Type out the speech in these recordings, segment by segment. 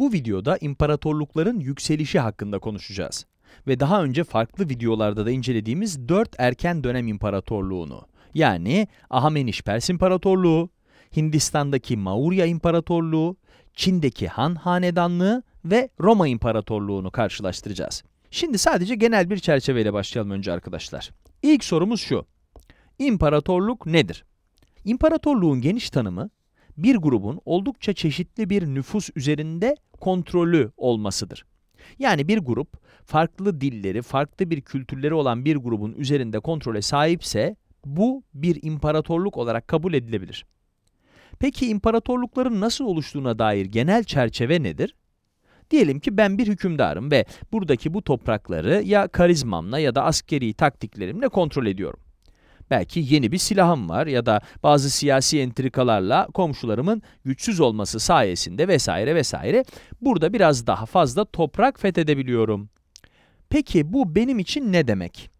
Bu videoda imparatorlukların yükselişi hakkında konuşacağız. Ve daha önce farklı videolarda da incelediğimiz 4 erken dönem imparatorluğunu, yani Ahmeniş Pers İmparatorluğu, Hindistan'daki Maurya İmparatorluğu, Çin'deki Han Hanedanlığı ve Roma İmparatorluğunu karşılaştıracağız. Şimdi sadece genel bir çerçeveyle başlayalım önce arkadaşlar. İlk sorumuz şu. İmparatorluk nedir? İmparatorluğun geniş tanımı, bir grubun oldukça çeşitli bir nüfus üzerinde kontrolü olmasıdır. Yani bir grup farklı dilleri, farklı bir kültürleri olan bir grubun üzerinde kontrole sahipse bu bir imparatorluk olarak kabul edilebilir. Peki imparatorlukların nasıl oluştuğuna dair genel çerçeve nedir? Diyelim ki ben bir hükümdarım ve buradaki bu toprakları ya karizmamla ya da askeri taktiklerimle kontrol ediyorum. Belki yeni bir silahım var ya da bazı siyasi entrikalarla komşularımın güçsüz olması sayesinde vesaire vesaire burada biraz daha fazla toprak fethedebiliyorum. Peki bu benim için ne demek?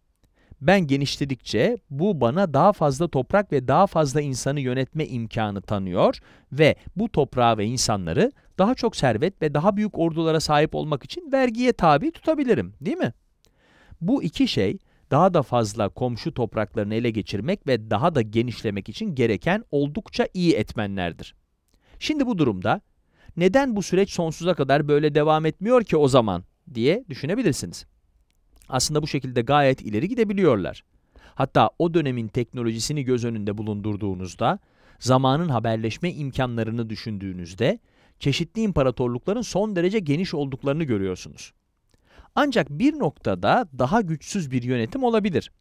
Ben genişledikçe bu bana daha fazla toprak ve daha fazla insanı yönetme imkanı tanıyor ve bu toprağı ve insanları daha çok servet ve daha büyük ordulara sahip olmak için vergiye tabi tutabilirim, değil mi? Bu iki şey daha da fazla komşu topraklarını ele geçirmek ve daha da genişlemek için gereken oldukça iyi etmenlerdir. Şimdi bu durumda neden bu süreç sonsuza kadar böyle devam etmiyor ki o zaman diye düşünebilirsiniz. Aslında bu şekilde gayet ileri gidebiliyorlar. Hatta o dönemin teknolojisini göz önünde bulundurduğunuzda, zamanın haberleşme imkanlarını düşündüğünüzde, çeşitli imparatorlukların son derece geniş olduklarını görüyorsunuz. Ancak bir noktada daha güçsüz bir yönetim olabilir.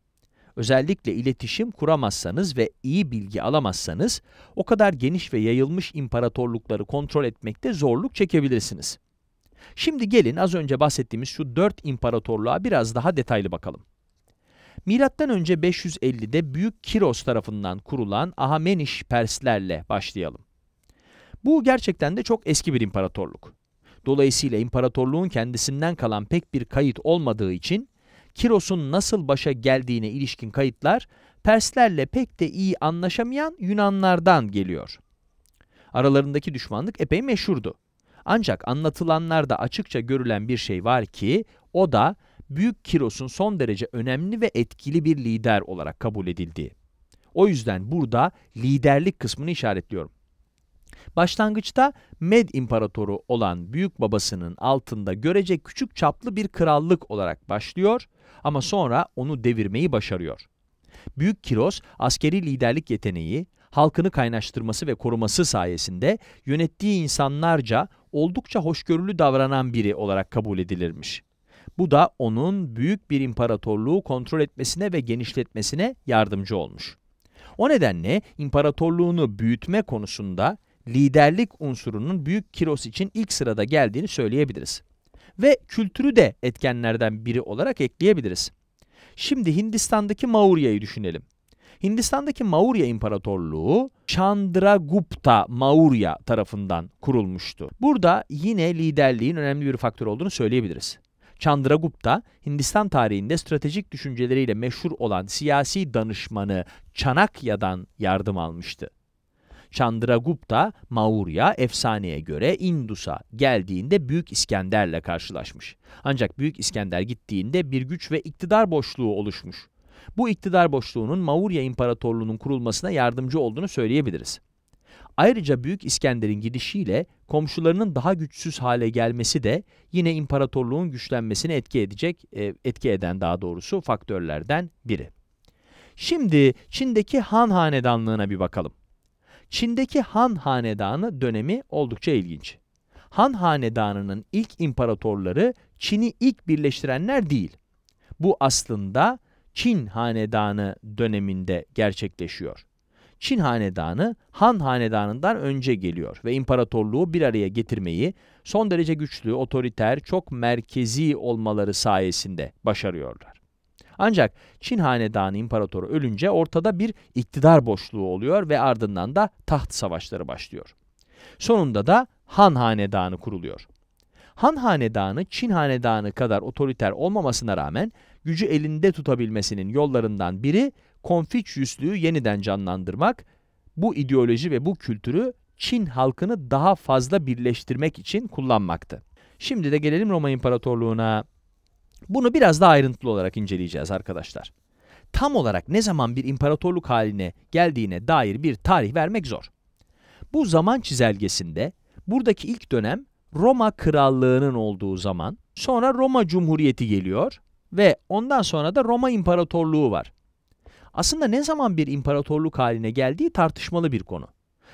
Özellikle iletişim kuramazsanız ve iyi bilgi alamazsanız, o kadar geniş ve yayılmış imparatorlukları kontrol etmekte zorluk çekebilirsiniz. Şimdi gelin az önce bahsettiğimiz şu dört imparatorluğa biraz daha detaylı bakalım. Milattan önce 550'de Büyük Kiros tarafından kurulan Ahameniş Perslerle başlayalım. Bu gerçekten de çok eski bir imparatorluk. Dolayısıyla imparatorluğun kendisinden kalan pek bir kayıt olmadığı için Kiros'un nasıl başa geldiğine ilişkin kayıtlar Perslerle pek de iyi anlaşamayan Yunanlardan geliyor. Aralarındaki düşmanlık epey meşhurdu. Ancak anlatılanlarda açıkça görülen bir şey var ki o da Büyük Kiros'un son derece önemli ve etkili bir lider olarak kabul edildiği. O yüzden burada liderlik kısmını işaretliyorum. Başlangıçta Med İmparatoru olan büyük babasının altında görece küçük çaplı bir krallık olarak başlıyor ama sonra onu devirmeyi başarıyor. Büyük Kiros askeri liderlik yeteneği, halkını kaynaştırması ve koruması sayesinde yönettiği insanlarca oldukça hoşgörülü davranan biri olarak kabul edilirmiş. Bu da onun büyük bir imparatorluğu kontrol etmesine ve genişletmesine yardımcı olmuş. O nedenle imparatorluğunu büyütme konusunda liderlik unsurunun büyük kiros için ilk sırada geldiğini söyleyebiliriz. Ve kültürü de etkenlerden biri olarak ekleyebiliriz. Şimdi Hindistan'daki Maurya'yı düşünelim. Hindistan'daki Maurya İmparatorluğu Chandragupta Maurya tarafından kurulmuştu. Burada yine liderliğin önemli bir faktör olduğunu söyleyebiliriz. Chandragupta, Hindistan tarihinde stratejik düşünceleriyle meşhur olan siyasi danışmanı Çanakya'dan yardım almıştı. Chandragupta Maurya efsaneye göre Indus'a geldiğinde Büyük İskender'le karşılaşmış. Ancak Büyük İskender gittiğinde bir güç ve iktidar boşluğu oluşmuş. Bu iktidar boşluğunun Maurya İmparatorluğu'nun kurulmasına yardımcı olduğunu söyleyebiliriz. Ayrıca Büyük İskender'in gidişiyle komşularının daha güçsüz hale gelmesi de yine imparatorluğun güçlenmesini etki edecek, e, etki eden daha doğrusu faktörlerden biri. Şimdi Çin'deki Han Hanedanlığı'na bir bakalım. Çin'deki Han Hanedanı dönemi oldukça ilginç. Han Hanedanı'nın ilk imparatorları Çin'i ilk birleştirenler değil. Bu aslında Çin Hanedanı döneminde gerçekleşiyor. Çin Hanedanı Han Hanedanı'ndan önce geliyor ve imparatorluğu bir araya getirmeyi son derece güçlü, otoriter, çok merkezi olmaları sayesinde başarıyorlar. Ancak Çin hanedanı imparatoru ölünce ortada bir iktidar boşluğu oluyor ve ardından da taht savaşları başlıyor. Sonunda da Han hanedanı kuruluyor. Han hanedanı Çin hanedanı kadar otoriter olmamasına rağmen gücü elinde tutabilmesinin yollarından biri Konfüçyüslüğü yeniden canlandırmak, bu ideoloji ve bu kültürü Çin halkını daha fazla birleştirmek için kullanmaktı. Şimdi de gelelim Roma İmparatorluğu'na. Bunu biraz daha ayrıntılı olarak inceleyeceğiz arkadaşlar. Tam olarak ne zaman bir imparatorluk haline geldiğine dair bir tarih vermek zor. Bu zaman çizelgesinde buradaki ilk dönem Roma Krallığı'nın olduğu zaman, sonra Roma Cumhuriyeti geliyor ve ondan sonra da Roma İmparatorluğu var. Aslında ne zaman bir imparatorluk haline geldiği tartışmalı bir konu.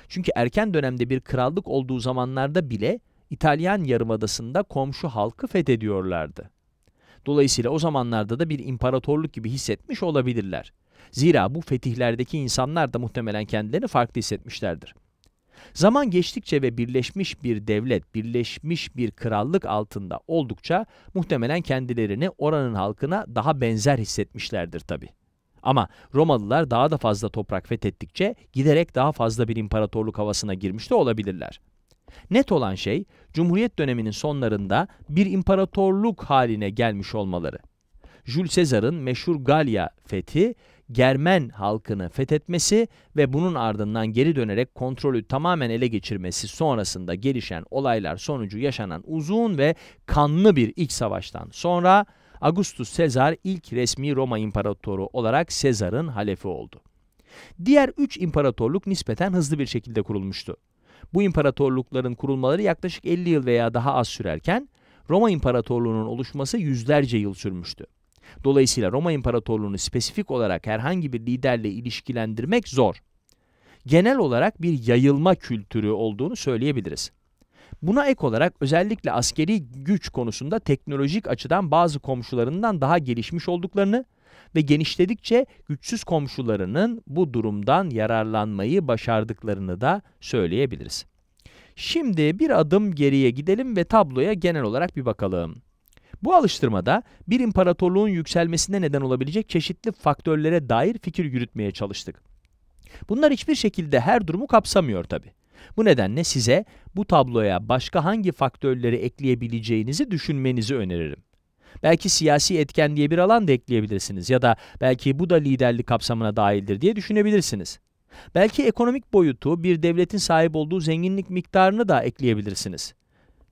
Çünkü erken dönemde bir krallık olduğu zamanlarda bile İtalyan yarımadasında komşu halkı fethediyorlardı. Dolayısıyla o zamanlarda da bir imparatorluk gibi hissetmiş olabilirler. Zira bu fetihlerdeki insanlar da muhtemelen kendilerini farklı hissetmişlerdir. Zaman geçtikçe ve birleşmiş bir devlet, birleşmiş bir krallık altında oldukça muhtemelen kendilerini oranın halkına daha benzer hissetmişlerdir tabi. Ama Romalılar daha da fazla toprak fethettikçe giderek daha fazla bir imparatorluk havasına girmiş de olabilirler. Net olan şey Cumhuriyet döneminin sonlarında bir imparatorluk haline gelmiş olmaları. Jules Caesar'ın meşhur Galya fethi, Germen halkını fethetmesi ve bunun ardından geri dönerek kontrolü tamamen ele geçirmesi sonrasında gelişen olaylar sonucu yaşanan uzun ve kanlı bir iç savaştan sonra Augustus Caesar ilk resmi Roma imparatoru olarak Caesar'ın halefi oldu. Diğer üç imparatorluk nispeten hızlı bir şekilde kurulmuştu. Bu imparatorlukların kurulmaları yaklaşık 50 yıl veya daha az sürerken Roma İmparatorluğu'nun oluşması yüzlerce yıl sürmüştü. Dolayısıyla Roma İmparatorluğu'nu spesifik olarak herhangi bir liderle ilişkilendirmek zor. Genel olarak bir yayılma kültürü olduğunu söyleyebiliriz. Buna ek olarak özellikle askeri güç konusunda teknolojik açıdan bazı komşularından daha gelişmiş olduklarını ve genişledikçe güçsüz komşularının bu durumdan yararlanmayı başardıklarını da söyleyebiliriz. Şimdi bir adım geriye gidelim ve tabloya genel olarak bir bakalım. Bu alıştırmada bir imparatorluğun yükselmesine neden olabilecek çeşitli faktörlere dair fikir yürütmeye çalıştık. Bunlar hiçbir şekilde her durumu kapsamıyor tabi. Bu nedenle size bu tabloya başka hangi faktörleri ekleyebileceğinizi düşünmenizi öneririm. Belki siyasi etken diye bir alan da ekleyebilirsiniz ya da belki bu da liderlik kapsamına dahildir diye düşünebilirsiniz. Belki ekonomik boyutu bir devletin sahip olduğu zenginlik miktarını da ekleyebilirsiniz.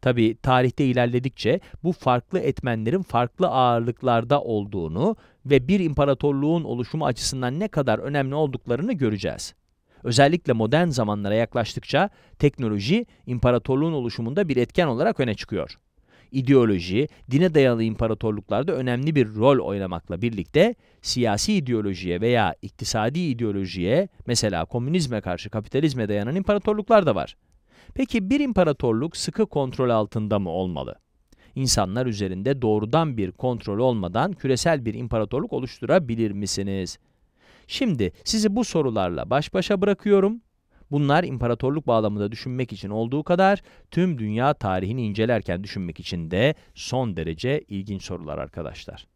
Tabi tarihte ilerledikçe bu farklı etmenlerin farklı ağırlıklarda olduğunu ve bir imparatorluğun oluşumu açısından ne kadar önemli olduklarını göreceğiz. Özellikle modern zamanlara yaklaştıkça teknoloji imparatorluğun oluşumunda bir etken olarak öne çıkıyor ideoloji, dine dayalı imparatorluklarda önemli bir rol oynamakla birlikte siyasi ideolojiye veya iktisadi ideolojiye, mesela komünizme karşı kapitalizme dayanan imparatorluklar da var. Peki bir imparatorluk sıkı kontrol altında mı olmalı? İnsanlar üzerinde doğrudan bir kontrol olmadan küresel bir imparatorluk oluşturabilir misiniz? Şimdi sizi bu sorularla baş başa bırakıyorum. Bunlar imparatorluk bağlamında düşünmek için olduğu kadar tüm dünya tarihini incelerken düşünmek için de son derece ilginç sorular arkadaşlar.